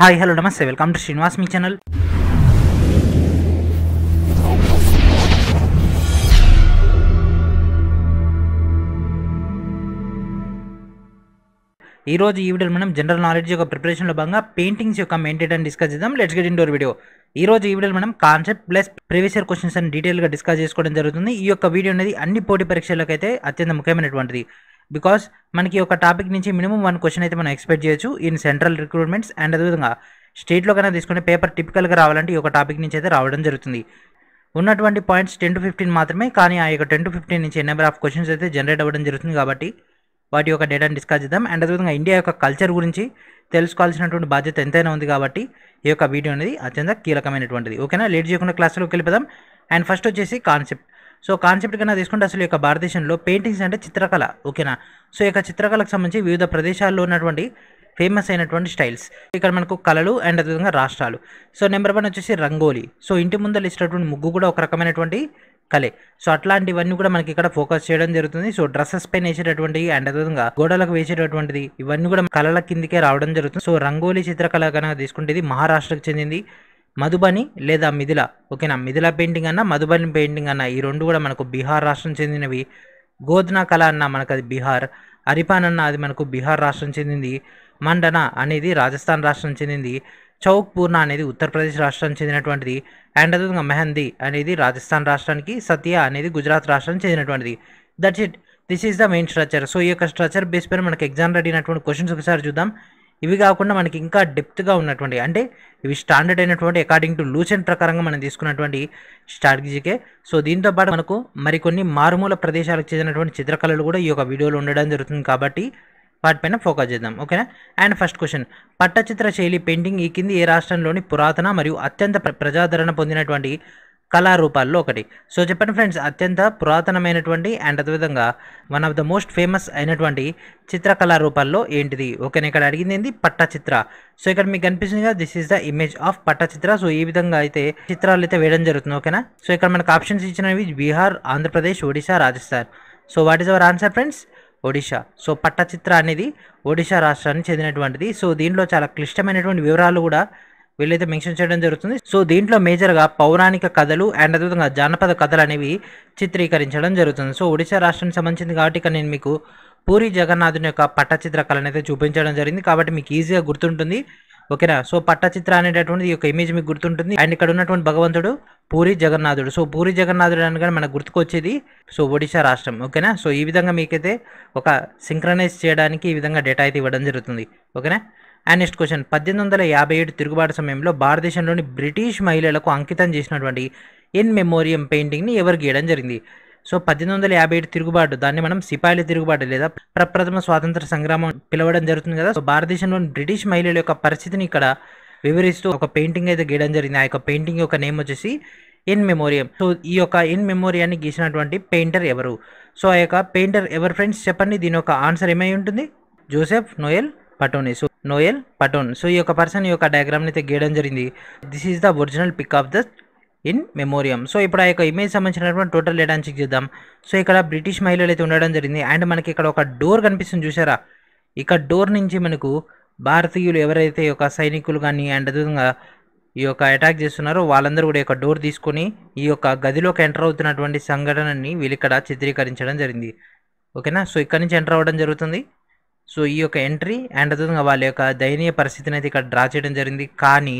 hi hello నమస్తే welcome to Srinivas మీ channel ఈరోజు ఈ వీడియోలో మనం జనరల్ నాలెడ్జ్ యొక్క ప్రిపరేషన్లో భాగంగా పెయింటింగ్స్ యొక్క మెయింటైన్ డిస్కస్ చేద్దాం లెట్స్ గెట్ ఇండోర్ వీడియో ఈ రోజు ఈ వీడియోలో మనం concept plus previous year questions అని డీటెయిల్గా డిస్కస్ చేసుకోవడం జరుగుతుంది ఈ యొక్క వీడియో అనేది అన్ని పోటీ పరీక్షలకు అయితే అత్యంత ముఖ్యమైనటువంటిది బికాస్ మనకి ఒక టాపిక్ నుంచి మినిమం వన్ క్వశ్చన్ అయితే మనం ఎక్స్పెక్ట్ చేయొచ్చు ఇన్ సెంట్రల్ రిక్రూట్మెంట్స్ అండ్ అదేవిధంగా స్టేట్లో కన్నా తీసుకునే పేపర్ టిపికల్గా రావాలంటే ఈ ఒక టాపిక్ నుంచి అయితే రావడం జరుగుతుంది ఉన్నటువంటి పాయింట్స్ టెన్ టు ఫిఫ్టీన్ మాత్రమే కానీ ఆ యొక్క టెన్ టు ఫిఫ్టీన్ నుంచి నెంబర్ ఆఫ్ క్వశ్చన్స్ అయితే జనరేట్ అవ్వడం జరుగుతుంది కాబట్టి వాటి యొక్క డేటాను డిస్కస్ చేద్దాం అండ్ అదేవిధంగా ఇండియా యొక్క కల్చర్ గురించి తెలుసుకోవాల్సినటువంటి బాధ్యత ఎంతైనా ఉంది కాబట్టి ఈ యొక్క వీడియో అనేది అత్యంత కీలకమైనటువంటిది ఓకేనా లేట్ చేయకుండా క్లాసులోకి వెళ్ళిపోదాం అండ్ ఫస్ట్ వచ్చేసి కాన్సెప్ట్ సో కాన్సెప్ట్ కన్నా తీసుకుంటే అసలు యొక్క భారతదేశంలో పెయింటింగ్స్ అంటే చిత్రకళ ఓకేనా సో ఈ యొక్క చిత్రకళకు సంబంధించి వివిధ ప్రదేశాల్లో ఉన్నటువంటి ఫేమస్ అయినటువంటి స్టైల్స్ ఇక్కడ మనకు కళలు అండ్ అదేవిధంగా రాష్ట్రాలు సో నెంబర్ వన్ వచ్చేసి రంగోలీ సో ఇంటి ముందర ఇచ్చినటువంటి ముగ్గు కూడా ఒక రకమైనటువంటి కళే సో అట్లాంటివన్నీ కూడా మనకి ఇక్కడ ఫోకస్ చేయడం జరుగుతుంది సో డ్రెస్సెస్ పైన వేసేటటువంటి అండ్ అదేవిధంగా గోడలకు వేసేటటువంటిది ఇవన్నీ కూడా కళల కిందికే రావడం జరుగుతుంది సో రంగోలీ చిత్రకళ కనుక తీసుకుంటే ఇది మహారాష్ట్రకు చెందింది మధుబని లేదా మిథిల ఓకేనా మిథిల పెయింటింగ్ అన్న మధుబని పెయింటింగ్ అన్న ఈ రెండు కూడా మనకు బీహార్ రాష్ట్రం చెందినవి గోధనా కళ అన్న మనకు అది బీహార్ అరిపాన్ అన్న అది మనకు బీహార్ రాష్ట్రం చెందింది మండన అనేది రాజస్థాన్ రాష్ట్రం చెందింది చౌక్ పూర్ణ అనేది ఉత్తరప్రదేశ్ రాష్ట్రం చెందినటువంటిది అండ్ అదేవిధంగా మెహందీ అనేది రాజస్థాన్ రాష్ట్రానికి సత్య అనేది గుజరాత్ రాష్ట్రానికి చెందినటువంటిది that's it this is the main structure so ఈ యొక్క స్ట్రక్చర్ బేస్ పైన ఎగ్జామ్ రెడీ అయినటువంటి క్వశ్చన్స్ ఒకసారి చూద్దాం ఇవి కాకుండా మనకి ఇంకా డెప్త్గా ఉన్నటువంటి అంటే ఇవి స్టాండర్డ్ అయినటువంటి అకార్డింగ్ టు లూసెంట్ ప్రకారంగా మనం తీసుకున్నటువంటి స్ట్రాటజీకే సో దీంతో పాటు మనకు మరికొన్ని మారుమూల ప్రదేశాలకు చెందినటువంటి చిత్రకళలు కూడా ఈ యొక్క వీడియోలో ఉండడం జరుగుతుంది కాబట్టి వాటిపైన ఫోకస్ చేద్దాం ఓకేనా అండ్ ఫస్ట్ క్వశ్చన్ పట్టచిత్ర శైలి పెయింటింగ్ ఈ కింది ఏ రాష్ట్రంలోని పురాతన మరియు అత్యంత ప్రజాదరణ పొందినటువంటి కళారూపాల్లో ఒకటి సో చెప్పండి ఫ్రెండ్స్ అత్యంత పురాతనమైనటువంటి అండ్ అదేవిధంగా one of the most famous అయినటువంటి చిత్ర కళారూపాల్లో ఏంటిది ఓకేనా ఇక్కడ అడిగింది ఏంటి పట్టచిత్ర సో ఇక్కడ మీకు కనిపిస్తుంది కదా this is the image of Pattachitra so ఈ విధంగా అయితే చిత్రాలు అయితే వేయడం జరుగుతుంది ఓకేనా సో ఇక్కడ మనకు ఆప్షన్స్ ఇచ్చినవి Bihar Andhra Pradesh Odisha Rajasthan so what is our answer friends Odisha so పట్టచిత్ర అనేది ఒడిషా రాష్ట్రానికి చెందినటువంటిది సో దీనిలో చాలా క్లిష్టమైనటువంటి వివరాలు కూడా వీళ్ళైతే మెన్షన్ చేయడం జరుగుతుంది సో దీంట్లో మేజర్గా పౌరాణిక కథలు అండ్ అదేవిధంగా జానపద కథలు అనేవి చిత్రీకరించడం జరుగుతుంది సో ఒడిశా రాష్ట్రానికి సంబంధించింది కాబట్టి ఇక్కడ నేను మీకు పూరి జగన్నాథుని యొక్క పట్టచిత్ర కళను అయితే చూపించడం జరిగింది కాబట్టి మీకు ఈజీగా గుర్తుంటుంది ఓకేనా సో పట్టచిత్ర అనేటటువంటి ఒక యొక్క ఇమేజ్ మీకు గుర్తుంటుంది అండ్ ఇక్కడ ఉన్నటువంటి భగవంతుడు పూరి జగన్నాథుడు సో పూరి జగన్నాథుడు అనగానే మనకు గుర్తుకొచ్చేది సో ఒడిశా రాష్ట్రం ఓకేనా సో ఈ విధంగా మీకైతే ఒక సింక్రనైజ్ చేయడానికి ఈ విధంగా డేటా అయితే ఇవ్వడం జరుగుతుంది ఓకేనా అండ్ నెక్స్ట్ క్వశ్చన్ పద్దెనిమిది వందల యాభై ఏడు తిరుగుబాటు సమయంలో భారతదేశంలోని బ్రిటిష్ మహిళలకు అంకితం చేసినటువంటి ఎన్ మెమోరియం పెయింటింగ్ని ఎవరు గీయడం జరిగింది సో పద్దెనిమిది వందల యాభై ఏడు తిరుగుబాటు దాన్ని మనం సిపాయిల తిరుగుబాటు లేదా ప్రప్రథమ స్వాతంత్ర సంగ్రామం పిలవడం జరుగుతుంది కదా సో భారతదేశంలోని బ్రిటిష్ మహిళల యొక్క పరిస్థితిని ఇక్కడ వివరిస్తూ ఒక పెయింటింగ్ అయితే గీయడం జరిగింది ఆ యొక్క పెయింటింగ్ యొక్క నేమ్ వచ్చేసి ఇన్ మెమోరియం సో ఈ యొక్క ఇన్ మెమోరియాన్ని గీసినటువంటి పెయింటర్ ఎవరు సో ఆ యొక్క పెయింటర్ ఎవరు ఫ్రెండ్స్ చెప్పండి దీని యొక్క ఆన్సర్ ఏమై ఉంటుంది Joseph Noel Paton so Noel Paton so ఈ యొక్క పర్సన్ యొక్క డయాగ్రామ్ని అయితే గీయడం జరిగింది this is the original pic of the in memoriam so ఇప్పుడు ఆ యొక్క ఇమేజ్ సంబంధించినటువంటి టోటల్ డేటాను చెక్ చేద్దాం సో ఇక్కడ బ్రిటిష్ మహిళలు అయితే ఉండడం జరిగింది అండ్ మనకి ఇక్కడ ఒక డోర్ కనిపిస్తుంది చూసారా ఇక డోర్ నుంచి మనకు భారతీయులు ఎవరైతే యొక్క సైనికులు కానీ అండ్ అదేవిధంగా ఈ యొక్క అటాక్ చేస్తున్నారో వాళ్ళందరూ కూడా యొక్క డోర్ తీసుకొని ఈ యొక్క గదిలోకి ఎంటర్ అవుతున్నటువంటి సంఘటనని వీళ్ళు ఇక్కడ చిత్రీకరించడం జరిగింది ఓకేనా సో ఇక్కడ నుంచి ఎంటర్ అవ్వడం జరుగుతుంది సో ఈ యొక్క ఎంట్రీ అండ్ అదేవిధంగా వాళ్ళ యొక్క దయనీయ పరిస్థితిని అయితే ఇక్కడ డ్రా చేయడం జరిగింది కానీ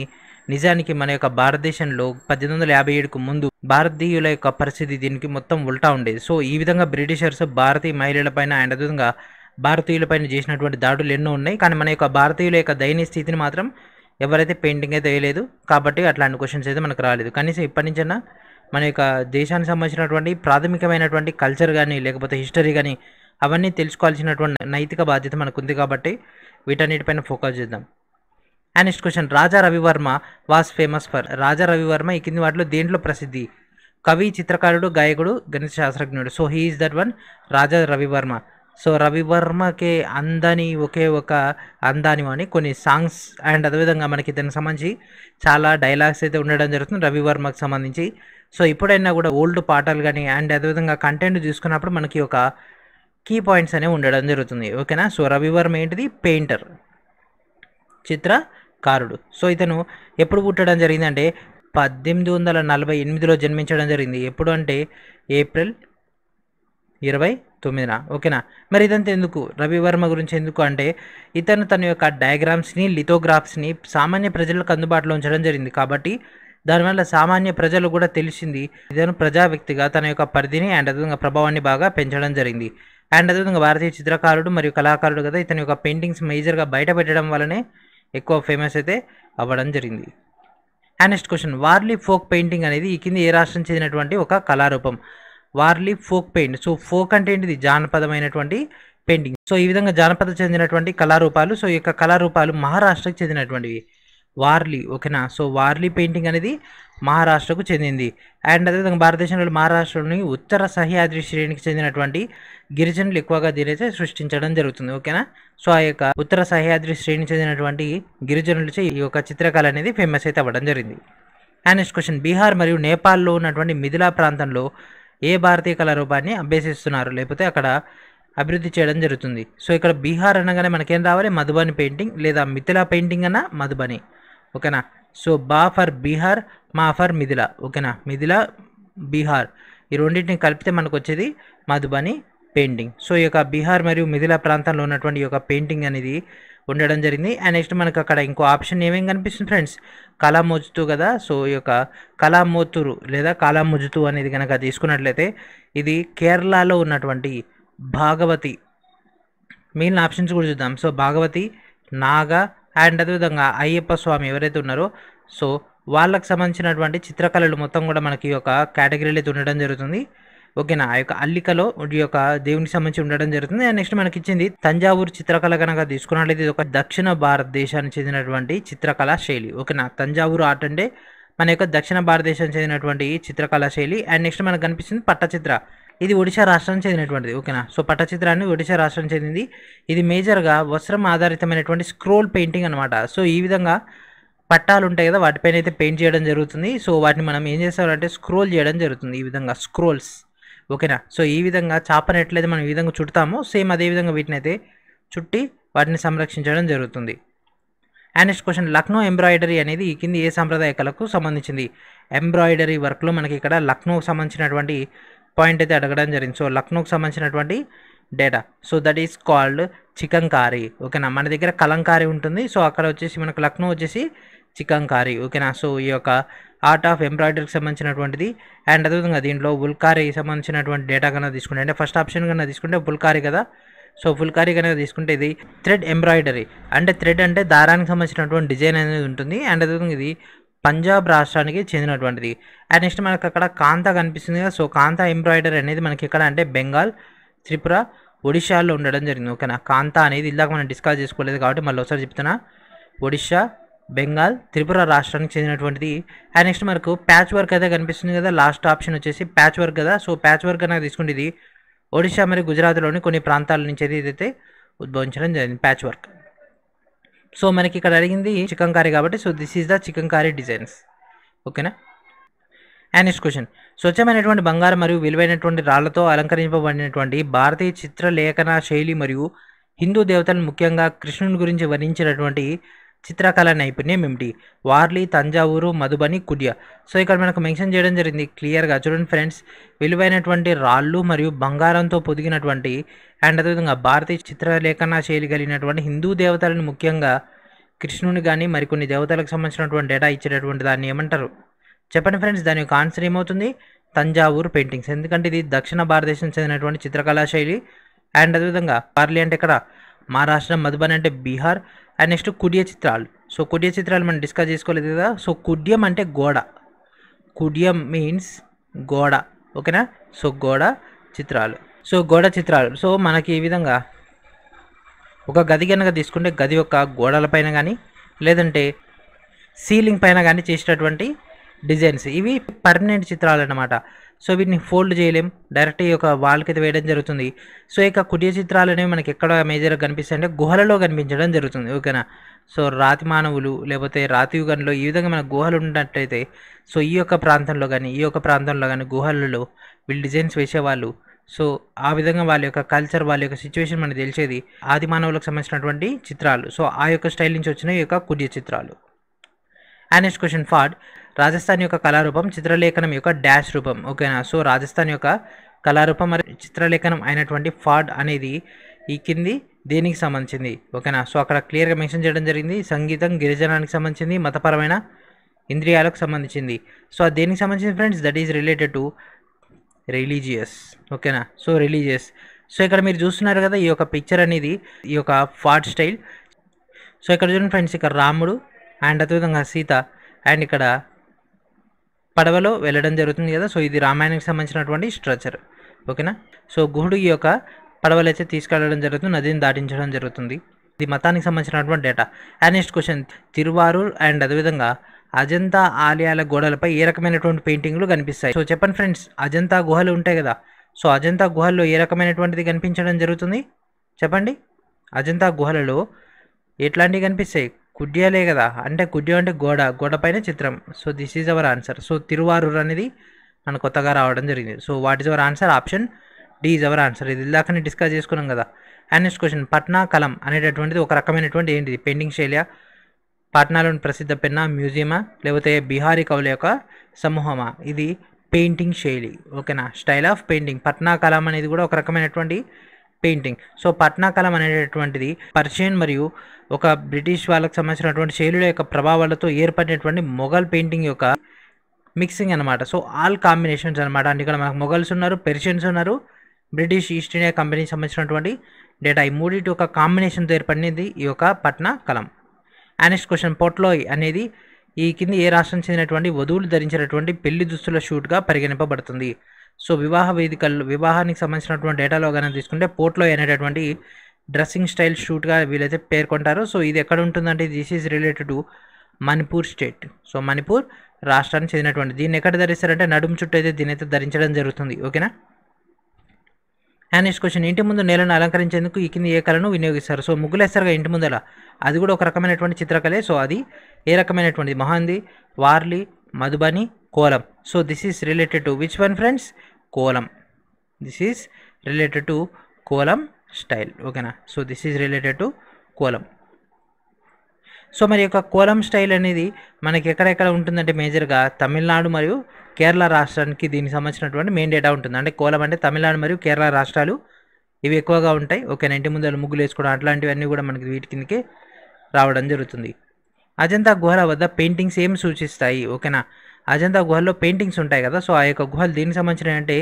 నిజానికి మన యొక్క భారతదేశంలో పద్దెనిమిది వందల యాభై ఏడుకు ముందు భారతీయుల యొక్క పరిస్థితి దీనికి మొత్తం ఉల్టా ఉండేది సో ఈ విధంగా బ్రిటిషర్స్ భారతీయ మహిళలపైన అండ్ అదేవిధంగా భారతీయులపైన చేసినటువంటి దాడులు ఎన్నో ఉన్నాయి కానీ మన యొక్క భారతీయుల యొక్క దయనీయ స్థితిని మాత్రం ఎవరైతే పెయింటింగ్ అయితే వేయలేదు కాబట్టి అట్లాంటి క్వశ్చన్స్ అయితే మనకు రాలేదు కనీసం ఇప్పటి నుంచైనా మన యొక్క దేశానికి సంబంధించినటువంటి ప్రాథమికమైనటువంటి కల్చర్ కానీ లేకపోతే హిస్టరీ కానీ అవన్నీ తెలుసుకోవాల్సినటువంటి నైతిక బాధ్యత మనకుంది కాబట్టి వీటన్నిటిపైన ఫోకస్ చేద్దాం and next question Raja Ravi Varma was famous for రాజా రవివర్మ ఈ కింది వాటిలో దేంట్లో ప్రసిద్ధి కవి చిత్రకారుడు గాయకుడు గణిత శాస్త్రజ్ఞుడు so he is that one Raja Ravi Varma so రవివర్మకే అందని ఒకే ఒక అందాని అని కొన్ని సాంగ్స్ అండ్ అదేవిధంగా మనకి దానికి సంబంధించి చాలా డైలాగ్స్ అయితే ఉండడం జరుగుతుంది రవివర్మకు సంబంధించి సో ఇప్పుడైనా కూడా ఓల్డ్ పాటలు కానీ అండ్ అదేవిధంగా కంటెంట్ చూసుకున్నప్పుడు మనకి ఒక కీ పాయింట్స్ అనేవి ఉండడం జరుగుతుంది ఓకేనా సో రవివర్మ ఏంటిది పెయింటర్ చిత్రకారుడు సో ఇతను ఎప్పుడు పుట్టడం జరిగిందంటే పద్దెనిమిది వందల నలభై ఎనిమిదిలో జన్మించడం జరిగింది ఎప్పుడు అంటే ఏప్రిల్ ఇరవై తొమ్మిదిన ఓకేనా మరి ఇదంతా ఎందుకు రవివర్మ గురించి ఎందుకు అంటే ఇతను తన యొక్క డయాగ్రామ్స్ని లిథోగ్రాఫ్స్ని సామాన్య ప్రజలకు అందుబాటులో ఉంచడం జరిగింది కాబట్టి దానివల్ల సామాన్య ప్రజలు కూడా తెలిసింది ఇతను ప్రజా వ్యక్తిగా తన యొక్క పరిధిని అండ్ అదేవిధంగా ప్రభావాన్ని బాగా పెంచడం జరిగింది అండ్ అదేవిధంగా భారతీయ చిత్రకారుడు మరియు కళాకారుడు కదా ఇతని యొక్క పెయింటింగ్స్ మేజర్గా బయట పెట్టడం వల్లనే ఎక్కువ ఫేమస్ అయితే అవ్వడం జరిగింది and next question Warli folk painting అనేది ఈ కింది ఏ రాష్ట్రం చెందినటువంటి ఒక కళారూపం Warli folk paint so folk అంటే ఏంటిది జానపదమైనటువంటి పెయింటింగ్ సో ఈ విధంగా జానపద చెందినటువంటి కళారూపాలు సో ఈ యొక్క కళారూపాలు మహారాష్ట్రకు చెందినటువంటివి వార్లీ ఓకేనా సో వార్లీ పెయింటింగ్ అనేది మహారాష్ట్రకు చెందింది అండ్ అదేవిధంగా భారతదేశంలో మహారాష్ట్రలోని ఉత్తర సహ్యాద్రి శ్రేణికి చెందినటువంటి గిరిజనులు ఎక్కువగా దీనైతే సృష్టించడం జరుగుతుంది ఓకేనా సో ఆ యొక్క ఉత్తర సహ్యాద్రి శ్రేణికి చెందినటువంటి గిరిజనులచే ఈ యొక్క చిత్రకళ అనేది ఫేమస్ అయితే అవ్వడం జరిగింది అండ్ నెక్స్ట్ క్వశ్చన్ బీహార్ మరియు నేపాల్లో ఉన్నటువంటి మిథిలా ప్రాంతంలో ఏ భారతీయ కళారూపాన్ని అభ్యసిస్తున్నారు లేకపోతే అక్కడ అభివృద్ధి చేయడం జరుగుతుంది సో ఇక్కడ బీహార్ అనగానే మనకేం రావాలి మధుబని పెయింటింగ్ లేదా మిథిలా పెయింటింగ్ అన్న మధుబని ఓకేనా సో బా ఫర్ బీహార్ మా ఫర్ మిథిలా ఓకేనా మిథిలా బీహార్ ఈ రెండింటిని కలిపితే మనకు వచ్చేది మధుబని పెయింటింగ్ సో ఈ యొక్క బీహార్ మరియు మిథిల ప్రాంతంలో ఉన్నటువంటి ఈ యొక్క పెయింటింగ్ అనేది ఉండడం జరిగింది అండ్ నెక్స్ట్ మనకు అక్కడ ఇంకో ఆప్షన్ ఏమేం కనిపిస్తుంది ఫ్రెండ్స్ ముజుతు కదా సో ఈ యొక్క కళామోతురు లేదా ముజుతు అనేది కనుక తీసుకున్నట్లయితే ఇది కేరళలో ఉన్నటువంటి భాగవతి మిగిలిన ఆప్షన్స్ కూడా చూద్దాం సో భాగవతి నాగ అండ్ అదేవిధంగా అయ్యప్ప స్వామి ఎవరైతే ఉన్నారో సో వాళ్ళకు సంబంధించినటువంటి చిత్రకళలు మొత్తం కూడా మనకి ఈ యొక్క కేటగిరీలో ఉండడం జరుగుతుంది ఓకేనా ఆ యొక్క అల్లికలో ఈ యొక్క దేవునికి సంబంధించి ఉండడం జరుగుతుంది అండ్ నెక్స్ట్ మనకి ఇచ్చింది తంజావూరు చిత్రకళ కనుక తీసుకున్నట్లయితే ఇది ఒక దక్షిణ భారతదేశానికి చెందినటువంటి చిత్రకళా శైలి ఓకేనా తంజావూరు ఆర్ట్ అంటే మన యొక్క దక్షిణ భారతదేశానికి చెందినటువంటి చిత్రకళా శైలి అండ్ నెక్స్ట్ మనకు కనిపిస్తుంది పట్టచిత్ర ఇది ఒడిశా రాష్ట్రానికి చెందినటువంటిది ఓకేనా సో చిత్రాన్ని ఒడిశా రాష్ట్రానికి చెందింది ఇది మేజర్గా వస్త్రం ఆధారితమైనటువంటి స్క్రోల్ పెయింటింగ్ అనమాట సో ఈ విధంగా పట్టాలు ఉంటాయి కదా వాటిపైన అయితే పెయింట్ చేయడం జరుగుతుంది సో వాటిని మనం ఏం చేస్తామంటే స్క్రోల్ చేయడం జరుగుతుంది ఈ విధంగా స్క్రోల్స్ ఓకేనా సో ఈ విధంగా చాపనట్లయితే మనం ఈ విధంగా చుడతామో సేమ్ అదే విధంగా వీటిని అయితే చుట్టి వాటిని సంరక్షించడం జరుగుతుంది and next question Lucknow embroidery అనేది కింది ఏ సాంప్రదాయ కళకు సంబంధించింది ఎంబ్రాయిడరీ వర్క్లో మనకి ఇక్కడ లక్నోకి సంబంధించినటువంటి పాయింట్ అయితే అడగడం జరిగింది సో లక్నోకి సంబంధించినటువంటి data so that is called chikankari ఓకేనా మన దగ్గర కలంకారీ ఉంటుంది సో అక్కడ వచ్చేసి మనకు లక్నో వచ్చేసి చికెన్ కారీ ఓకేనా సో ఈ యొక్క ఆర్ట్ ఆఫ్ ఎంబ్రాయిడరీకి సంబంధించినటువంటిది అండ్ అదేవిధంగా దీంట్లో బుల్కారీకి సంబంధించినటువంటి డేటా కన్నా తీసుకుంటే అంటే ఫస్ట్ ఆప్షన్ కన్నా తీసుకుంటే బుల్కారీ కదా సో ఫుల్కారీ కనుక తీసుకుంటే ఇది థ్రెడ్ ఎంబ్రాయిడరీ అంటే థ్రెడ్ అంటే దారానికి సంబంధించినటువంటి డిజైన్ అనేది ఉంటుంది అండ్ అదేవిధంగా ఇది పంజాబ్ రాష్ట్రానికి చెందినటువంటిది అండ్ నెక్స్ట్ మనకు అక్కడ కాంత కనిపిస్తుంది కదా సో కాంత ఎంబ్రాయిడరీ అనేది మనకి ఎక్కడ అంటే బెంగాల్ త్రిపుర ఒడిశాలో ఉండడం జరిగింది ఓకేనా కాంత అనేది ఇందాక మనం డిస్కస్ చేసుకోలేదు కాబట్టి మళ్ళీ ఒకసారి చెప్తున్నా ఒడిశా బెంగాల్ త్రిపుర రాష్ట్రానికి చెందినటువంటిది అండ్ నెక్స్ట్ మనకు ప్యాచ్ వర్క్ అయితే కనిపిస్తుంది కదా లాస్ట్ ఆప్షన్ వచ్చేసి ప్యాచ్ వర్క్ కదా సో ప్యాచ్ వర్క్ అనేది తీసుకుంటే ఇది ఒడిశా మరియు గుజరాత్లోని కొన్ని ప్రాంతాల నుంచి అయితే ఇదైతే ఉద్భవించడం జరిగింది ప్యాచ్ వర్క్ సో మనకి ఇక్కడ అడిగింది చికెన్ కారీ కాబట్టి so this is the chikankari designs ఓకేనా అండ్ నెక్స్ట్ క్వశ్చన్ స్వచ్ఛమైనటువంటి బంగారం మరియు విలువైనటువంటి రాళ్లతో అలంకరింపబడినటువంటి భారతీయ చిత్రలేఖన శైలి మరియు హిందూ దేవతలను ముఖ్యంగా కృష్ణుని గురించి వర్ణించినటువంటి చిత్రకళ నైపుణ్యం ఏమిటి వార్లీ తంజావూరు మధుబని కుడియా సో ఇక్కడ మనకు మెన్షన్ చేయడం జరిగింది క్లియర్గా చూడండి ఫ్రెండ్స్ విలువైనటువంటి రాళ్ళు మరియు బంగారంతో పొదిగినటువంటి అండ్ అదేవిధంగా భారతీయ చిత్రలేఖన శైలి కలిగినటువంటి హిందూ దేవతలను ముఖ్యంగా కృష్ణుని కానీ మరికొన్ని దేవతలకు సంబంధించినటువంటి డేటా ఇచ్చేటటువంటి దాన్ని ఏమంటారు చెప్పండి ఫ్రెండ్స్ దాని యొక్క ఆన్సర్ ఏమవుతుంది తంజావూరు పెయింటింగ్స్ ఎందుకంటే ఇది దక్షిణ భారతదేశం చెందినటువంటి చిత్రకళా శైలి అండ్ అదేవిధంగా పార్లీ అంటే ఇక్కడ మహారాష్ట్ర మధుబన్ అంటే బీహార్ అండ్ నెక్స్ట్ కుడియ చిత్రాలు సో కుడియ చిత్రాలు మనం డిస్కస్ చేసుకోలేదు కదా సో కుడ్యం అంటే గోడ కుడియం మీన్స్ గోడ ఓకేనా సో గోడ చిత్రాలు సో గోడ చిత్రాలు సో మనకి ఈ విధంగా ఒక గది కనుక తీసుకుంటే గది యొక్క గోడలపైన కానీ లేదంటే సీలింగ్ పైన కానీ చేసేటటువంటి డిజైన్స్ ఇవి పర్మనెంట్ చిత్రాలు అన్నమాట సో వీటిని ఫోల్డ్ చేయలేం డైరెక్ట్ ఈ యొక్క వాల్కి అయితే వేయడం జరుగుతుంది సో ఇక కుటీర చిత్రాలు అనేవి మనకి ఎక్కడ మేజర్గా కనిపిస్తాయి అంటే గుహలలో కనిపించడం జరుగుతుంది ఓకేనా సో రాతి మానవులు లేకపోతే రాతి యుగంలో ఈ విధంగా మన గుహలు ఉన్నట్టయితే సో ఈ యొక్క ప్రాంతంలో కానీ ఈ యొక్క ప్రాంతంలో కానీ గుహలలో వీళ్ళు డిజైన్స్ వేసేవాళ్ళు సో ఆ విధంగా వాళ్ళ యొక్క కల్చర్ వాళ్ళ యొక్క సిచ్యువేషన్ మనకు తెలిసేది ఆది మానవులకు సంబంధించినటువంటి చిత్రాలు సో ఆ యొక్క స్టైల్ నుంచి వచ్చిన ఈ యొక్క కుడ్య చిత్రాలు నెక్స్ట్ క్వశ్చన్ ఫార్డ్ రాజస్థాన్ యొక్క కళారూపం చిత్రలేఖనం యొక్క డాష్ రూపం ఓకేనా సో రాజస్థాన్ యొక్క కళారూపం మరి చిత్రలేఖనం అయినటువంటి ఫార్డ్ అనేది ఈ కింది దేనికి సంబంధించింది ఓకేనా సో అక్కడ క్లియర్గా మెన్షన్ చేయడం జరిగింది సంగీతం గిరిజనానికి సంబంధించింది మతపరమైన ఇంద్రియాలకు సంబంధించింది సో దేనికి సంబంధించింది friends that is related to religious ఓకేనా సో రిలీజియస్ సో ఇక్కడ మీరు చూస్తున్నారు కదా ఈ యొక్క పిక్చర్ అనేది ఈ యొక్క ఫార్ట్ స్టైల్ సో ఇక్కడ చూడండి ఫ్రెండ్స్ ఇక్కడ రాముడు అండ్ అదేవిధంగా సీత అండ్ ఇక్కడ పడవలో వెళ్ళడం జరుగుతుంది కదా సో ఇది రామాయణానికి సంబంధించినటువంటి స్ట్రక్చర్ ఓకేనా సో గుహుడు ఈ యొక్క పడవలు అయితే తీసుకెళ్ళడం జరుగుతుంది నదిని దాటించడం జరుగుతుంది ఇది మతానికి సంబంధించినటువంటి data and next question Tiruvarur and అదేవిధంగా అజంతా ఆలయాల గోడలపై ఏ రకమైనటువంటి పెయింటింగ్లు కనిపిస్తాయి సో చెప్పండి ఫ్రెండ్స్ అజంతా గుహలు ఉంటాయి కదా సో అజంతా గుహల్లో ఏ రకమైనటువంటిది కనిపించడం జరుగుతుంది చెప్పండి అజంతా గుహలలో ఎట్లాంటివి కనిపిస్తాయి కుడ్యాలే కదా అంటే కుడ్యం అంటే గోడ గోడ పైన చిత్రం so this is our answer so Tiruvarur అనేది మన కొత్తగా రావడం జరిగింది so what is our answer option D is our answer ఇది ఇందాకనే డిస్కస్ చేసుకున్నాం కదా అండ్ నెక్స్ట్ క్వశ్చన్ పట్నా కలం అనేటటువంటిది ఒక రకమైనటువంటి ఏంటిది పెయింటింగ్ శైలియా పాట్నాలోని ప్రసిద్ధ పెన్న మ్యూజియమా లేకపోతే బీహారీ కవుల యొక్క సమూహమా ఇది పెయింటింగ్ శైలి ఓకేనా స్టైల్ ఆఫ్ పెయింటింగ్ పట్నా కలం అనేది కూడా ఒక రకమైనటువంటి పెయింటింగ్ సో పట్నా కలం అనేటటువంటిది పర్షియన్ మరియు ఒక బ్రిటిష్ వాళ్ళకు సంబంధించినటువంటి శైలుల యొక్క ప్రభావాలతో ఏర్పడినటువంటి మొఘల్ పెయింటింగ్ యొక్క మిక్సింగ్ అనమాట సో ఆల్ కాంబినేషన్స్ అనమాట అండ్ ఇక్కడ మనకు మొఘల్స్ ఉన్నారు పెర్షియన్స్ ఉన్నారు బ్రిటిష్ ఈస్ట్ ఇండియా కంపెనీకి సంబంధించినటువంటి డేటా ఈ మూడింటి యొక్క కాంబినేషన్తో ఏర్పడినది ఈ యొక్క పట్నా కలం నెక్స్ట్ క్వశ్చన్ పొట్లోయ్ అనేది ఈ కింద ఏ రాష్ట్రం చెందినటువంటి వధువులు ధరించినటువంటి పెళ్లి దుస్తుల షూట్గా పరిగణింపబడుతుంది సో వివాహ వేదికల్లో వివాహానికి సంబంధించినటువంటి డేటాలో కనుక తీసుకుంటే పోర్ట్లో అనేటటువంటి డ్రెస్సింగ్ స్టైల్ షూట్గా వీళ్ళైతే పేర్కొంటారు సో ఇది ఎక్కడ ఉంటుందంటే this is related to Manipur state so Manipur రాష్ట్రానికి చెందినటువంటి దీన్ని ఎక్కడ ధరిస్తారంటే నడుము చుట్టూ అయితే దీని అయితే ధరించడం జరుగుతుంది ఓకేనా అండ్ నెక్స్ట్ క్వశ్చన్ ఇంటి ముందు నేలను అలంకరించేందుకు ఈ కింద ఏ కళను వినియోగిస్తారు సో ముగ్గులు వేస్తారుగా ఇంటి ముందల అది కూడా ఒక రకమైనటువంటి చిత్రకళే సో అది ఏ రకమైనటువంటి మహాంది Warli Madhubani Kolam so this is related to which one friends Kolam this is related to Kolam style ఓకేనా so this is related to Kolam so మరి యొక్క కోలం స్టైల్ అనేది మనకి ఎక్కడెక్కడ ఉంటుందంటే మేజర్గా తమిళనాడు మరియు కేరళ రాష్ట్రానికి దీనికి సంబంధించినటువంటి మెయిన్ డేటా ఉంటుంది అంటే కోలం అంటే తమిళనాడు మరియు కేరళ రాష్ట్రాలు ఇవి ఎక్కువగా ఉంటాయి ఓకేనా ఇంటి ముందర ముగ్గులు వేసుకోవడం అట్లాంటివన్నీ కూడా మనకి వీటి కిందకే రావడం జరుగుతుంది అజంతా గుహల వద్ద పెయింటింగ్స్ ఏం సూచిస్తాయి ఓకేనా అజంతా గుహల్లో పెయింటింగ్స్ ఉంటాయి కదా సో ఆ యొక్క గుహలు దీనికి సంబంధించినవి అంటే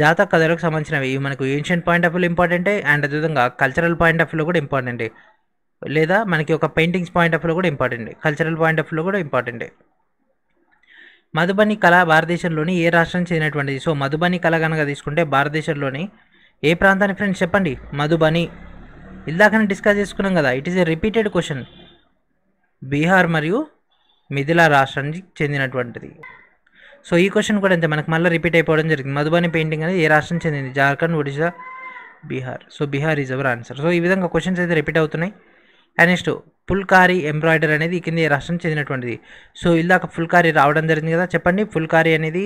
జాతక కథలకు సంబంధించినవి ఇవి మనకు ఏన్షియన్ పాయింట్ ఆఫ్ వ్యూలో ఇంపార్టెంటే అండ్ అదేవిధంగా కల్చరల్ పాయింట్ ఆఫ్ వ్యూలో కూడా ఇంపార్టెంటే లేదా మనకి ఒక పెయింటింగ్స్ పాయింట్ ఆఫ్ కూడా ఇంపార్టెంట్ కల్చరల్ పాయింట్ ఆఫ్ కూడా ఇంపార్టెంట్ మధుబని కళ భారతదేశంలోని ఏ రాష్ట్రానికి చెందినటువంటిది సో మధుబని కళ కనుక తీసుకుంటే భారతదేశంలోని ఏ ప్రాంతానికి ఫ్రెండ్స్ చెప్పండి మధుబని ఇందాకనే డిస్కస్ చేసుకున్నాం కదా it is a repeated question Bihar మరియు మిథిలా రాష్ట్రానికి చెందినటువంటిది సో ఈ క్వశ్చన్ కూడా అంతే మనకు మళ్ళీ రిపీట్ అయిపోవడం జరిగింది మధుబని పెయింటింగ్ అనేది ఏ రాష్ట్రం చెందింది Jharkhand Odisha Bihar so Bihar is our answer so ఈ విధంగా క్వశ్చన్స్ అయితే రిపీట్ అవుతున్నాయి అండ్ నెక్స్ట్ ఫుల్కారీ ఎంబ్రాయిడరీ అనేది కింద ఏ రాష్ట్రం చెందినటువంటిది సో ఇందాక ఫుల్కారీ రావడం జరిగింది కదా చెప్పండి ఫుల్కారీ అనేది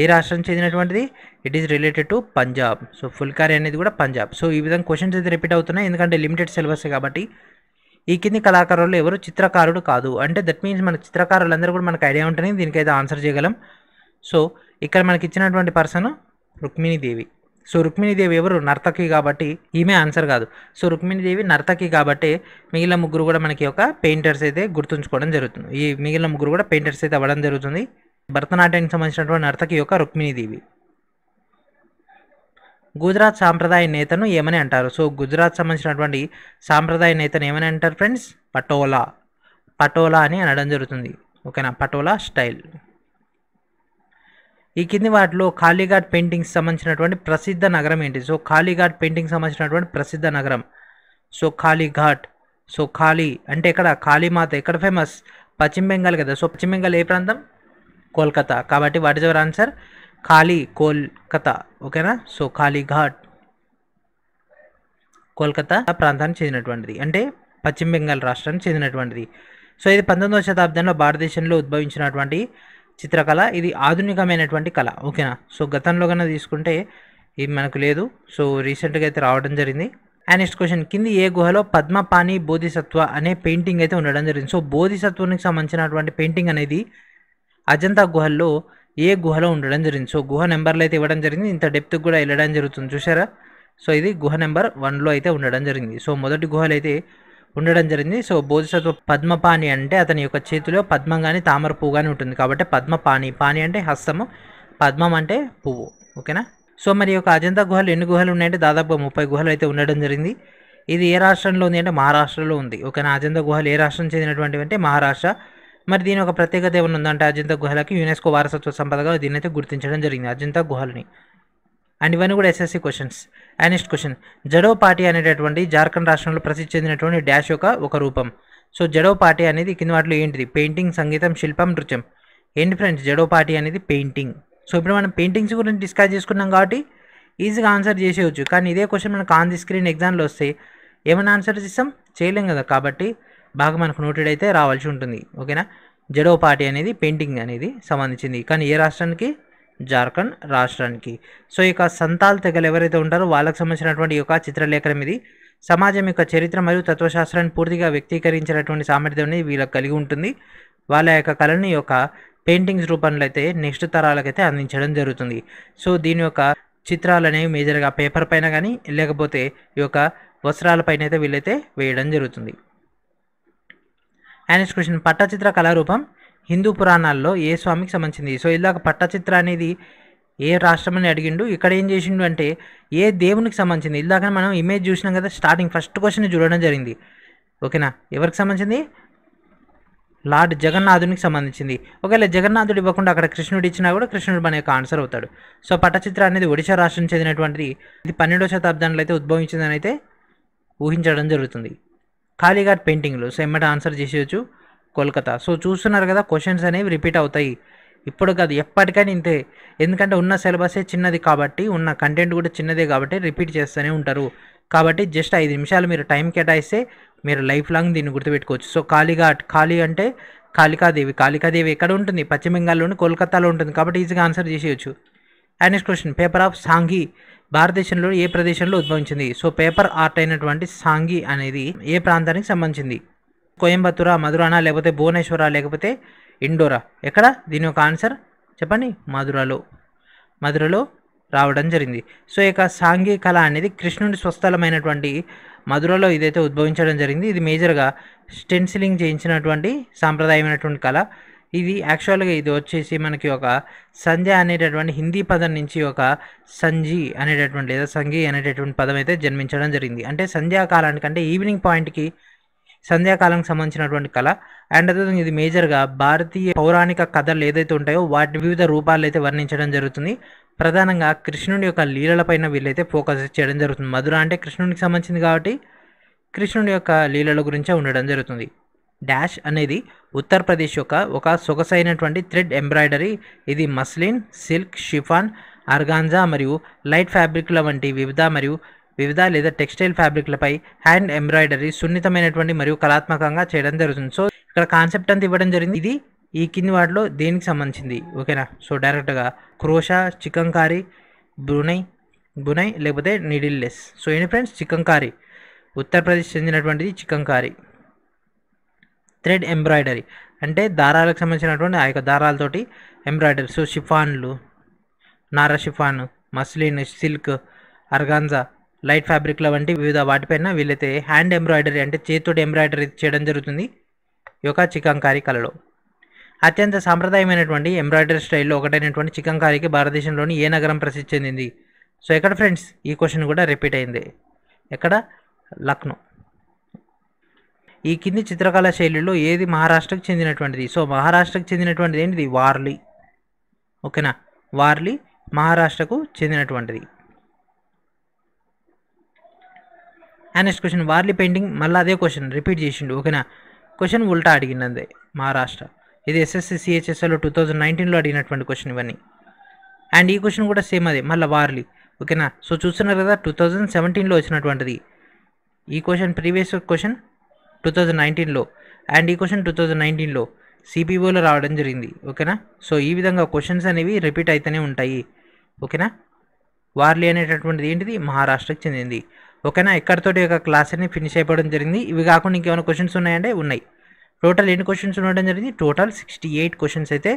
ఏ రాష్ట్రం చెందినటువంటిది it is related to Punjab so Phulkari అనేది కూడా పంజాబ్ సో ఈ విధంగా క్వశ్చన్స్ అయితే రిపీట్ అవుతున్నాయి ఎందుకంటే లిమిటెడ్ సిలబస్ కాబట్టి ఈ కింది కళాకారులు ఎవరు చిత్రకారుడు కాదు అంటే దట్ మీన్స్ మన చిత్రకారులందరూ కూడా మనకు ఐడియా ఉంటుంది దీనికైతే ఆన్సర్ చేయగలం సో ఇక్కడ మనకి ఇచ్చినటువంటి పర్సన్ రుక్మిణీదేవి సో రుక్మిణీదేవి ఎవరు నర్తకి కాబట్టి ఈమె ఆన్సర్ కాదు సో రుక్మిణీదేవి నర్తకి కాబట్టి మిగిలిన ముగ్గురు కూడా మనకి ఒక పెయింటర్స్ అయితే గుర్తుంచుకోవడం జరుగుతుంది ఈ మిగిలిన ముగ్గురు కూడా పెయింటర్స్ అయితే అవ్వడం జరుగుతుంది భరతనాట్యానికి సంబంధించినటువంటి నర్తకి యొక్క రుక్మిణీదేవి గుజరాత్ సాంప్రదాయ నేతను ఏమని అంటారు సో గుజరాత్ సంబంధించినటువంటి సాంప్రదాయ నేతను ఏమని అంటారు ఫ్రెండ్స్ పటోలా పటోలా అని అనడం జరుగుతుంది ఓకేనా పటోలా స్టైల్ ఈ కింది వాటిలో ఖాళీఘాట్ పెయింటింగ్స్ సంబంధించినటువంటి ప్రసిద్ధ నగరం ఏంటి సో ఖాళీఘాట్ పెయింటింగ్ సంబంధించినటువంటి ప్రసిద్ధ నగరం సో ఖాళీఘాట్ సో ఖాళీ అంటే ఇక్కడ మాత ఇక్కడ ఫేమస్ పశ్చిమ బెంగాల్ కదా సో పశ్చిమ బెంగాల్ ఏ ప్రాంతం కోల్కతా కాబట్టి వాట్ ఇస్ అవర్ ఆన్సర్ ఖాళీ కోల్కతా ఓకేనా సో ఖాళీఘాట్ కోల్కతా ప్రాంతానికి చెందినటువంటిది అంటే పశ్చిమ బెంగాల్ రాష్ట్రానికి చెందినటువంటిది సో ఇది పంతొమ్మిదవ శతాబ్దంలో భారతదేశంలో ఉద్భవించినటువంటి చిత్రకళ ఇది ఆధునికమైనటువంటి కళ ఓకేనా సో గతంలో కన్నా తీసుకుంటే ఇది మనకు లేదు సో రీసెంట్గా అయితే రావడం జరిగింది అండ్ నెక్స్ట్ క్వశ్చన్ కింది ఏ గుహలో పద్మపాణి బోధిసత్వ అనే పెయింటింగ్ అయితే ఉండడం జరిగింది సో బోధిసత్వానికి సంబంధించినటువంటి పెయింటింగ్ అనేది అజంతా గుహల్లో ఏ గుహలో ఉండడం జరిగింది సో గుహ నెంబర్లు అయితే ఇవ్వడం జరిగింది ఇంత డెప్త్కి కూడా వెళ్ళడం జరుగుతుంది చూసారా సో ఇది గుహ నెంబర్ వన్లో అయితే ఉండడం జరిగింది సో మొదటి గుహలు అయితే ఉండడం జరిగింది సో బోధిసత్వ పద్మపాణి అంటే అతని యొక్క చేతిలో పద్మం కానీ తామర పువ్వు కానీ ఉంటుంది కాబట్టి పద్మపాణి పాణి అంటే హస్తము పద్మం అంటే పువ్వు ఓకేనా సో మరి యొక్క అజంతా గుహలు ఎన్ని గుహలు ఉన్నాయంటే దాదాపు ముప్పై గుహలు అయితే ఉండడం జరిగింది ఇది ఏ రాష్ట్రంలో ఉంది అంటే మహారాష్ట్రలో ఉంది ఓకేనా అజంతా గుహలు ఏ రాష్ట్రం చెందినటువంటివి అంటే మహారాష్ట్ర మరి దీని ఒక ప్రత్యేకత ఏమైనా ఉందంటే అజంతా గుహలకి యునెస్కో వారసత్వ సంపదగా దీన్ని అయితే గుర్తించడం జరిగింది అజంతా గుహలని అండ్ ఇవన్నీ కూడా SSC questions and next question Jadopatia అనేటటువంటి జార్ఖండ్ రాష్ట్రంలో ప్రసిద్ధి చెందినటువంటి డాష్ యొక్క ఒక రూపం సో జడో పార్టీ అనేది కింద వాటిలో ఏంటిది పెయింటింగ్ సంగీతం శిల్పం నృత్యం ఏంటి ఫ్రెండ్స్ జడో పార్టీ అనేది పెయింటింగ్ సో ఇప్పుడు మనం పెయింటింగ్స్ గురించి డిస్కస్ చేసుకున్నాం కాబట్టి ఈజీగా ఆన్సర్ చేసేయచ్చు కానీ ఇదే క్వశ్చన్ మనకు ఆన్ ది స్క్రీన్ ఎగ్జామ్లో వస్తే ఏమైనా ఆన్సర్ చేస్తాం చేయలేం కదా కాబట్టి బాగా మనకు నోటెడ్ అయితే రావాల్సి ఉంటుంది ఓకేనా జడో పార్టీ అనేది పెయింటింగ్ అనేది సంబంధించింది కానీ ఏ రాష్ట్రానికి జార్ఖండ్ రాష్ట్రానికి సో ఇక సంతాల్ తెగలు ఎవరైతే ఉంటారో వాళ్ళకు సంబంధించినటువంటి యొక్క చిత్రలేఖనం ఇది సమాజం యొక్క చరిత్ర మరియు తత్వశాస్త్రాన్ని పూర్తిగా వ్యక్తీకరించినటువంటి సామర్థ్యం అనేది వీళ్ళకి కలిగి ఉంటుంది వాళ్ళ యొక్క కళని యొక్క పెయింటింగ్స్ రూపంలో అయితే నెక్స్ట్ తరాలకైతే అందించడం జరుగుతుంది సో దీని యొక్క చిత్రాలు అనేవి మేజర్గా పేపర్ పైన కానీ లేకపోతే ఈ యొక్క వస్త్రాలపైన అయితే వీళ్ళైతే వేయడం జరుగుతుంది అండ్ క్వశ్చన్ పట్టచిత్ర కళారూపం హిందూ పురాణాల్లో ఏ స్వామికి సంబంధించింది సో ఇలాగ పట్టచిత్ర అనేది ఏ రాష్ట్రం అని అడిగిండు ఇక్కడ ఏం చేసిండు అంటే ఏ దేవునికి సంబంధించింది ఇలాగ మనం ఇమేజ్ చూసినాం కదా స్టార్టింగ్ ఫస్ట్ క్వశ్చన్ చూడడం జరిగింది ఓకేనా ఎవరికి సంబంధించింది లార్డ్ జగన్నాథునికి సంబంధించింది ఒకవేళ జగన్నాథుడు ఇవ్వకుండా అక్కడ కృష్ణుడు ఇచ్చినా కూడా కృష్ణుడు మన యొక్క ఆన్సర్ అవుతాడు సో పట్టచిత్ర అనేది ఒడిశా రాష్ట్రం చెందినటువంటిది ఇది పన్నెండో శతాబ్దంలో అయితే ఉద్భవించిందని అయితే ఊహించడం జరుగుతుంది ఖాళీగా పెయింటింగ్లు సో ఎమ్మట ఆన్సర్ చేసేయచ్చు కోల్కతా సో చూస్తున్నారు కదా క్వశ్చన్స్ అనేవి రిపీట్ అవుతాయి ఇప్పుడు కాదు ఎప్పటికైనా ఇంతే ఎందుకంటే ఉన్న సిలబసే చిన్నది కాబట్టి ఉన్న కంటెంట్ కూడా చిన్నదే కాబట్టి రిపీట్ చేస్తూనే ఉంటారు కాబట్టి జస్ట్ ఐదు నిమిషాలు మీరు టైం కేటాయిస్తే మీరు లైఫ్ లాంగ్ దీన్ని గుర్తుపెట్టుకోవచ్చు సో కాళీఘాట్ ఖాళీ అంటే కాళికాదేవి కాళికాదేవి ఎక్కడ ఉంటుంది పశ్చిమ బెంగాల్లోని కోల్కతాలో ఉంటుంది కాబట్టి ఈజీగా ఆన్సర్ చేసేయచ్చు and next question paper of సాంఘీ భారతదేశంలో ఏ ప్రదేశంలో ఉద్భవించింది సో పేపర్ ఆర్ట్ అయినటువంటి సాంఘీ అనేది ఏ ప్రాంతానికి సంబంధించింది కోయంబత్తూరా మధురానా లేకపోతే భువనేశ్వరా లేకపోతే ఇండోరా ఎక్కడ దీని యొక్క ఆన్సర్ చెప్పండి మధురలో మధురలో రావడం జరిగింది సో ఇక సాంఘీ కళ అనేది కృష్ణుడి స్వస్థలమైనటువంటి మధురలో ఇదైతే ఉద్భవించడం జరిగింది ఇది మేజర్గా స్టెన్సిలింగ్ చేయించినటువంటి సాంప్రదాయమైనటువంటి కళ ఇది యాక్చువల్గా ఇది వచ్చేసి మనకి ఒక సంజ అనేటటువంటి హిందీ పదం నుంచి ఒక సంజీ అనేటటువంటి లేదా సంఘి అనేటటువంటి పదం అయితే జన్మించడం జరిగింది అంటే సంధ్యాకాలానికంటే ఈవినింగ్ పాయింట్కి సంధ్యాకాలంకి సంబంధించినటువంటి కళ అండ్ అదే ఇది మేజర్గా భారతీయ పౌరాణిక కథలు ఏదైతే ఉంటాయో వాటి వివిధ రూపాలు అయితే వర్ణించడం జరుగుతుంది ప్రధానంగా కృష్ణుడి యొక్క లీలలపైన వీళ్ళైతే ఫోకస్ చేయడం జరుగుతుంది మధుర అంటే కృష్ణునికి సంబంధించింది కాబట్టి కృష్ణుడి యొక్క లీలల గురించే ఉండడం జరుగుతుంది డాష్ అనేది ఉత్తరప్రదేశ్ యొక్క ఒక సొగసైనటువంటి థ్రెడ్ ఎంబ్రాయిడరీ ఇది మస్లిన్ సిల్క్ షిఫాన్ అర్గాంజా మరియు లైట్ ఫ్యాబ్రిక్ల వంటి వివిధ మరియు వివిధ లేదా టెక్స్టైల్ ఫ్యాబ్రిక్లపై హ్యాండ్ ఎంబ్రాయిడరీ సున్నితమైనటువంటి మరియు కళాత్మకంగా చేయడం జరుగుతుంది సో ఇక్కడ కాన్సెప్ట్ అంతా ఇవ్వడం జరిగింది ఇది ఈ కింది వాటిలో దేనికి సంబంధించింది ఓకేనా సో డైరెక్ట్గా క్రోషా చికెన్ కారీ బునై బునై లేకపోతే నిడిల్లెస్ సో ఏంటి friends chicken Carey Uttar Pradesh చెందినటువంటిది chicken Carey thread embroidery అంటే దారాలకు సంబంధించినటువంటి ఆ యొక్క దారాలతోటి embroidery so షిఫాన్లు Nara chiffon muslin silk అర్గాంజా light ఫ్యాబ్రిక్ల వంటి వివిధ వాటిపైన వీళ్ళైతే హ్యాండ్ ఎంబ్రాయిడరీ అంటే చేతుడి ఎంబ్రాయిడరీ చేయడం జరుగుతుంది ఈ యొక్క చికంకారీ కళలో అత్యంత సాంప్రదాయమైనటువంటి ఎంబ్రాయిడరీ స్టైల్లో ఒకటైనటువంటి చికంకారీకి భారతదేశంలోని ఏ నగరం ప్రసిద్ధి చెందింది సో ఎక్కడ ఫ్రెండ్స్ ఈ క్వశ్చన్ కూడా రిపీట్ అయింది ఎక్కడ లక్నో ఈ కింది చిత్రకళా శైలిలో ఏది మహారాష్ట్రకు చెందినటువంటిది సో మహారాష్ట్రకు చెందినటువంటిది ఏంటిది వార్లీ ఓకేనా వార్లీ మహారాష్ట్రకు చెందినటువంటిది and next question Warli painting మళ్ళీ అదే క్వశ్చన్ రిపీట్ చేసిండు ఓకేనా క్వశ్చన్ ఉల్టా అడిగింది అంతే మహారాష్ట్ర ఇది ఎస్ఎస్సి సిహెచ్ఎస్ఎల్ టూ థౌజండ్ నైన్టీన్లో అడిగినటువంటి క్వశ్చన్ ఇవన్నీ అండ్ ఈ క్వశ్చన్ కూడా సేమ్ అదే మళ్ళీ వార్లీ ఓకేనా సో చూస్తున్నారు కదా టూ థౌజండ్ సెవెంటీన్లో వచ్చినటువంటిది ఈ question previous question two thousand నైన్టీన్లో అండ్ ఈ క్వశ్చన్ టూ థౌజండ్ నైన్టీన్లో సిపిఓలో రావడం జరిగింది ఓకేనా సో ఈ విధంగా క్వశ్చన్స్ అనేవి రిపీట్ అవుతూనే ఉంటాయి ఓకేనా వార్లీ అనేటటువంటిది ఏంటిది మహారాష్ట్రకు చెందింది ఓకేనా ఇక్కడతో ఒక క్లాస్ అని ఫినిష్ అయిపోవడం జరిగింది ఇవి కాకుండా ఇంకేమైనా క్వశ్చన్స్ ఉన్నాయంటే ఉన్నాయి టోటల్ ఎన్ని క్వశ్చన్స్ ఉండడం జరిగింది టోటల్ సిక్స్టీ ఎయిట్ క్వశ్చన్స్ అయితే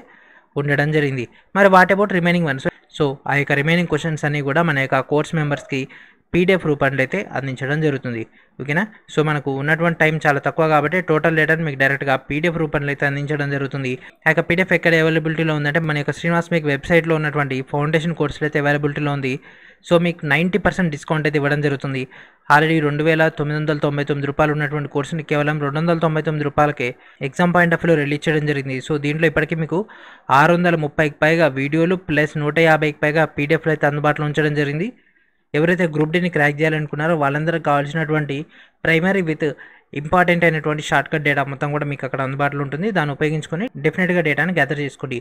ఉండడం జరిగింది మరి what about remaining ones so ఆ యొక్క రిమైనింగ్ క్వశ్చన్స్ అన్నీ కూడా మన యొక్క కోర్స్ మెంబర్స్కి పీడిఎఫ్ రూపంలో అయితే అందించడం జరుగుతుంది ఓకేనా సో మనకు ఉన్నటువంటి టైం చాలా తక్కువ కాబట్టి టోటల్ లెటర్ మీకు డైరెక్ట్గా పీడిఎఫ్ రూపంలో అయితే అందించడం జరుగుతుంది ఆ యొక్క పీడిఎఫ్ ఎక్కడ అవైలబిలిటీలో ఉందంటే మన యొక్క శ్రీనివాస్ మీకు వెబ్సైట్లో ఉన్నటువంటి ఫౌండేషన్ కోర్సులు అయితే అవైలబిలిటీలో ఉంది సో మీకు నైంటీ పర్సెంట్ డిస్కౌంట్ అయితే ఇవ్వడం జరుగుతుంది ఆల్రెడీ రెండు వేల తొమ్మిది వందల తొంభై తొమ్మిది రూపాయలు ఉన్నటువంటి కోర్సుని కేవలం రెండు వందల తొంభై తొమ్మిది రూపాయలకే ఎగ్జామ్ పాయింట్ ఆఫ్ రిలీజ్ చేయడం జరిగింది సో దీంట్లో ఇప్పటికీ మీకు ఆరు వందల ముప్పైకి పైగా వీడియోలు ప్లస్ నూట యాభైకి పైగా పీడిఎఫ్లు అయితే అందుబాటులో ఉంచడం జరిగింది ఎవరైతే గ్రూప్ డీని క్రాక్ చేయాలనుకున్నారో వాళ్ళందరూ కావాల్సినటువంటి ప్రైమరీ విత్ ఇంపార్టెంట్ అయినటువంటి షార్ట్ కట్ డేటా మొత్తం కూడా మీకు అక్కడ అందుబాటులో ఉంటుంది దాన్ని ఉపయోగించుకొని డెఫినెట్గా డేటాను గ్యాదర్ చేసుకోండి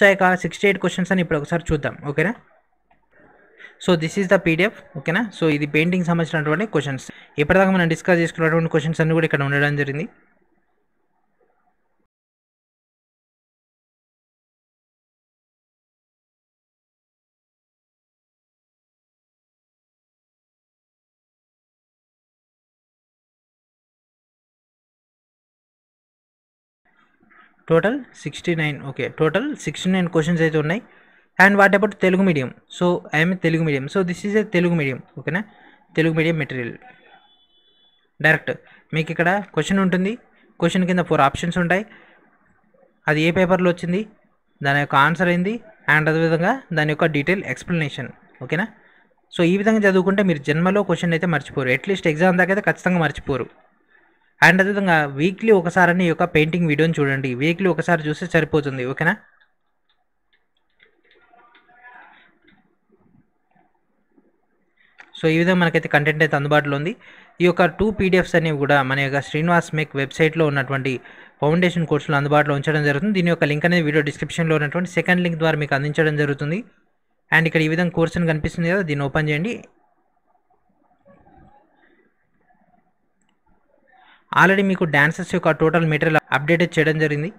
సో ఇక సిక్స్టీ ఎయిట్ క్వశ్చన్స్ అని ఇప్పుడు ఒకసారి చూద్దాం ఓకేనా so this is the PDF ఓకేనా సో ఇది పెయింటింగ్ సంబంధించినటువంటి క్వశ్చన్స్ ఇప్పటిదాకా మనం డిస్కస్ చేసుకున్నటువంటి క్వశ్చన్స్ అన్నీ కూడా ఇక్కడ ఉండడం జరిగింది total sixty nine okay total sixty nine questions అయితే ఉన్నాయి and what about Telugu medium so I'm Telugu medium so this is a Telugu medium ఓకేనా తెలుగు మీడియం మెటీరియల్ డైరెక్ట్ మీకు ఇక్కడ క్వశ్చన్ ఉంటుంది క్వశ్చన్ కింద ఫోర్ ఆప్షన్స్ ఉంటాయి అది ఏ పేపర్లో వచ్చింది దాని యొక్క ఆన్సర్ అయింది అండ్ అదేవిధంగా దాని యొక్క డీటెయిల్ ఎక్స్ప్లెనేషన్ ఓకేనా సో ఈ విధంగా చదువుకుంటే మీరు జన్మలో క్వశ్చన్ అయితే మర్చిపోరు అట్లీస్ట్ ఎగ్జామ్ దాకా అయితే ఖచ్చితంగా మర్చిపోరు అండ్ అదేవిధంగా వీక్లీ ఒకసారి ఈ యొక్క పెయింటింగ్ వీడియోని చూడండి వీక్లీ ఒకసారి చూస్తే సరిపోతుంది ఓకేనా సో ఈ విధంగా మనకైతే కంటెంట్ అయితే అందుబాటులో ఉంది ఈ యొక్క టూ పీడిఎఫ్స్ అనేవి కూడా మన యొక్క శ్రీనివాస్ మేక్ వెబ్సైట్లో ఉన్నటువంటి ఫౌండేషన్ కోర్సులు అందుబాటులో ఉంచడం జరుగుతుంది దీని యొక్క లింక్ అనేది వీడియో డిస్క్రిప్షన్లో ఉన్నటువంటి సెకండ్ లింక్ ద్వారా మీకు అందించడం జరుగుతుంది అండ్ ఇక్కడ ఈ విధంగా కోర్స్ అని కనిపిస్తుంది కదా దీన్ని ఓపెన్ చేయండి ఆల్రెడీ మీకు డాన్సెస్ యొక్క టోటల్ మెటీరియల్ అప్డేట్ చేయడం జరిగింది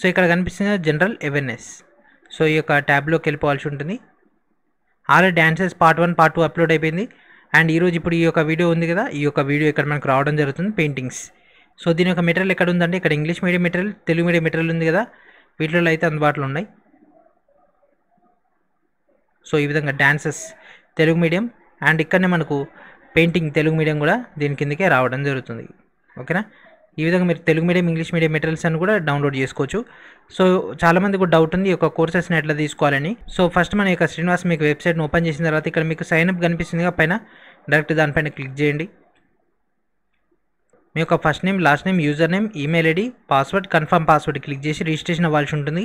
సో ఇక్కడ కనిపిస్తుంది జనరల్ అవేర్నెస్ సో ఈ యొక్క ట్యాబ్లోకి వెళ్ళిపోవాల్సి ఉంటుంది already dances part one part two upload అయిపోయింది అండ్ ఈరోజు ఇప్పుడు ఈ యొక్క వీడియో ఉంది కదా ఈ యొక్క వీడియో ఇక్కడ మనకు రావడం జరుగుతుంది పెయింటింగ్స్ సో దీని యొక్క మెటీరియల్ ఎక్కడ ఉందంటే ఇక్కడ English medium material Telugu medium material ఉంది కదా వీటిలో అయితే అందుబాటులో ఉన్నాయి సో ఈ విధంగా డ్యాన్సెస్ తెలుగు మీడియం అండ్ ఇక్కడనే మనకు పెయింటింగ్ తెలుగు మీడియం కూడా దీని కిందకే రావడం జరుగుతుంది ఓకేనా ఈ విధంగా మీరు Telugu medium English medium materials అని కూడా డౌన్లోడ్ చేసుకోవచ్చు సో చాలామందికి డౌట్ ఉంది ఒక కోర్సెస్ని ఎట్లా తీసుకోవాలని సో ఫస్ట్ మన యొక్క శ్రీనివాస్ మీకు వెబ్సైట్ని ఓపెన్ చేసిన తర్వాత ఇక్కడ మీకు సైన్అప్ కనిపిస్తుంది పైన డైరెక్ట్ దానిపైన క్లిక్ చేయండి మీ యొక్క first name last name user name email ID password confirm password click చేసి రిజిస్ట్రేషన్ అవ్వాల్సి ఉంటుంది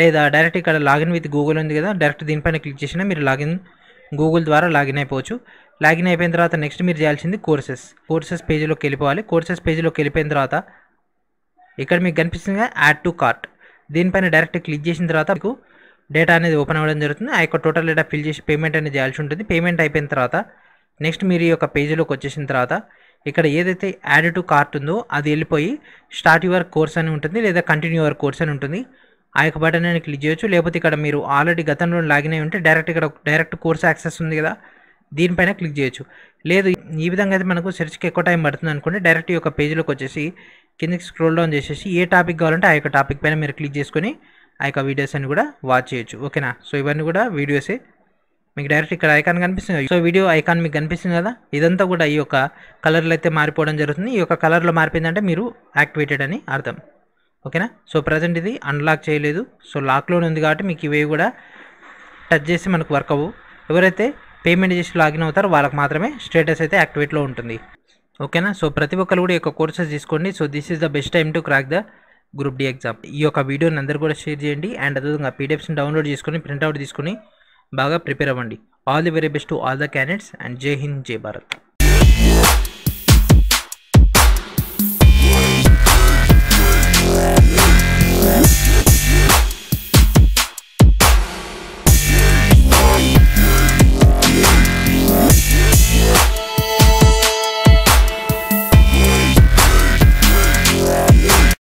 లేదా డైరెక్ట్ ఇక్కడ లాగిన్ విత్ గూగుల్ ఉంది కదా డైరెక్ట్ దీనిపైన క్లిక్ చేసినా మీరు లాగిన్ గూగుల్ ద్వారా లాగిన్ అయిపోవచ్చు లాగిన్ అయిపోయిన తర్వాత నెక్స్ట్ మీరు చేయాల్సింది కోర్సెస్ కోర్సెస్ పేజీలోకి వెళ్ళిపోవాలి కోర్సెస్ పేజీలోకి వెళ్ళిపోయిన తర్వాత ఇక్కడ మీకు కనిపిస్తుంది యాడ్ టు కార్ట్ దీనిపైన డైరెక్ట్ క్లిక్ చేసిన తర్వాత మీకు డేటా అనేది ఓపెన్ అవ్వడం జరుగుతుంది ఆ యొక్క టోటల్ డేటా ఫిల్ చేసి పేమెంట్ అనేది చేయాల్సి ఉంటుంది పేమెంట్ అయిపోయిన తర్వాత నెక్స్ట్ మీరు ఈ యొక్క పేజీలోకి వచ్చేసిన తర్వాత ఇక్కడ ఏదైతే యాడ్ టు కార్ట్ ఉందో అది వెళ్ళిపోయి స్టార్ట్ యువర్ కోర్స్ అని ఉంటుంది లేదా కంటిన్యూ యువర్ కోర్స్ అని ఉంటుంది ఆ యొక్క బటన్ క్లిక్ చేయొచ్చు లేకపోతే ఇక్కడ మీరు ఆల్రెడీ గతంలో లాగిన్ అయి ఉంటే డైరెక్ట్ ఇక్కడ డైరెక్ట్ కోర్స్ యాక్సెస్ ఉంది కదా దీనిపైన క్లిక్ చేయొచ్చు లేదు ఈ విధంగా అయితే మనకు సెర్చ్కి ఎక్కువ టైం పడుతుంది అనుకుంటే డైరెక్ట్ ఈ యొక్క పేజీలోకి వచ్చేసి కిందకి స్క్రోల్ డౌన్ చేసేసి ఏ టాపిక్ కావాలంటే ఆ యొక్క టాపిక్ పైన మీరు క్లిక్ చేసుకొని ఆ యొక్క వీడియోస్ అన్ని కూడా వాచ్ చేయొచ్చు ఓకేనా సో ఇవన్నీ కూడా వీడియోసే మీకు డైరెక్ట్ ఇక్కడ ఐకాన్ కనిపిస్తుంది సో వీడియో ఐకాన్ మీకు కనిపిస్తుంది కదా ఇదంతా కూడా ఈ యొక్క కలర్లు అయితే మారిపోవడం జరుగుతుంది ఈ యొక్క కలర్లో మారిపోయిందంటే మీరు యాక్టివేటెడ్ అని అర్థం ఓకేనా సో ప్రజెంట్ ఇది అన్లాక్ చేయలేదు సో లాక్లోనే ఉంది కాబట్టి మీకు ఇవేవి కూడా టచ్ చేసి మనకు వర్క్ అవ్వు ఎవరైతే పేమెంట్ చేసి లాగిన్ అవుతారు వాళ్ళకి మాత్రమే స్టేటస్ అయితే యాక్టివేట్లో ఉంటుంది ఓకేనా సో ప్రతి ఒక్కరు కూడా ఈ యొక్క కోర్సెస్ తీసుకోండి so this is the best time to crack the group D exam ఈ యొక్క వీడియోని అందరు కూడా షేర్ చేయండి అండ్ అదేవిధంగా పీడిఎఫ్స్ని డౌన్లోడ్ చేసుకుని ప్రింట్అవుట్ తీసుకుని బాగా ప్రిపేర్ అవ్వండి all the very best all the candidates and జై హింద్ జై భారత్